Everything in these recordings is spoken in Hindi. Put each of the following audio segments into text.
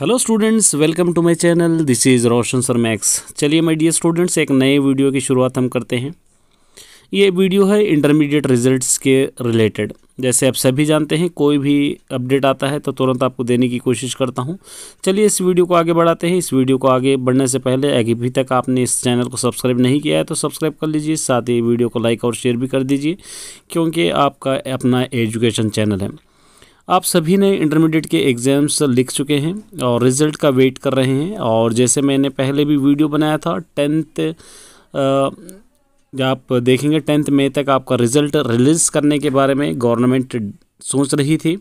hello students welcome to my channel this is Roshan sir Max चलिए माय डियर स्टूडेंट्स एक नए वीडियो की शुरुआत हम करते हैं ये वीडियो है इंटरमीडिएट रिजल्ट्स के रिलेटेड जैसे आप सभी जानते हैं कोई भी अपडेट आता है तो तुरंत आपको देने की कोशिश करता हूं चलिए इस वीडियो को आगे बढ़ाते हैं इस वीडियो को आगे बढ़ने से पहले अभी तक आपने इस चैनल को सब्सक्राइब नहीं किया है तो सब्सक्राइब कर लीजिए साथ ही वीडियो को लाइक और शेयर भी कर दीजिए क्योंकि आपका अपना एजुकेशन चैनल है आप सभी ने इंटरमीडिएट के एग्ज़ाम्स लिख चुके हैं और रिज़ल्ट का वेट कर रहे हैं और जैसे मैंने पहले भी वीडियो बनाया था टेंथ आप देखेंगे टेंथ मई तक आपका रिज़ल्ट रिलीज़ करने के बारे में गवर्नमेंट सोच रही थी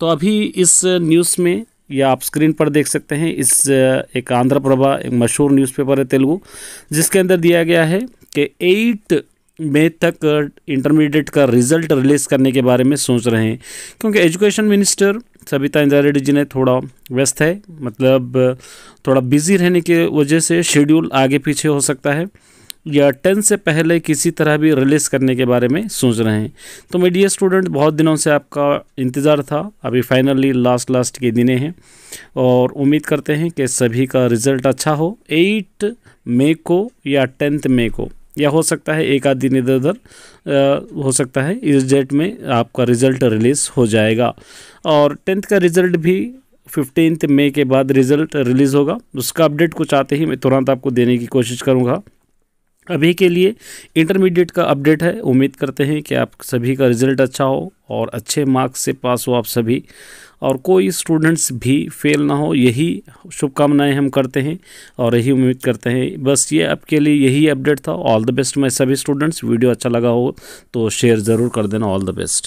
तो अभी इस न्यूज़ में या आप स्क्रीन पर देख सकते हैं इस एक आंध्र प्रभा एक मशहूर न्यूज़पेपर है तेलुगु जिसके अंदर दिया गया है कि एट में तक इंटरमीडिएट का रिजल्ट रिलीज़ करने के बारे में सोच रहे हैं क्योंकि एजुकेशन मिनिस्टर सविता इंदिरा रेड्डी जी ने थोड़ा व्यस्त है मतलब थोड़ा बिजी रहने की वजह से शेड्यूल आगे पीछे हो सकता है या टेंथ से पहले किसी तरह भी रिलीज़ करने के बारे में सोच रहे हैं तो मैं डी स्टूडेंट बहुत दिनों से आपका इंतज़ार था अभी फाइनली लास्ट लास्ट के दिने हैं और उम्मीद करते हैं कि सभी का रिज़ल्ट अच्छा हो एट मई को या टेंथ मई को या हो सकता है एक आध दिन इधर उधर हो सकता है इस डेट में आपका रिज़ल्ट रिलीज़ हो जाएगा और टेंथ का रिज़ल्ट भी फिफ्टींथ मई के बाद रिज़ल्ट रिलीज़ होगा उसका अपडेट कुछ आते ही मैं तुरंत आपको देने की कोशिश करूँगा अभी के लिए इंटरमीडिएट का अपडेट है उम्मीद करते हैं कि आप सभी का रिजल्ट अच्छा हो और अच्छे मार्क्स से पास हो आप सभी और कोई स्टूडेंट्स भी फेल ना हो यही शुभकामनाएं हम करते हैं और यही उम्मीद करते हैं बस ये आपके लिए यही अपडेट था ऑल द बेस्ट मैं सभी स्टूडेंट्स वीडियो अच्छा लगा हो तो शेयर ज़रूर कर देना ऑल द बेस्ट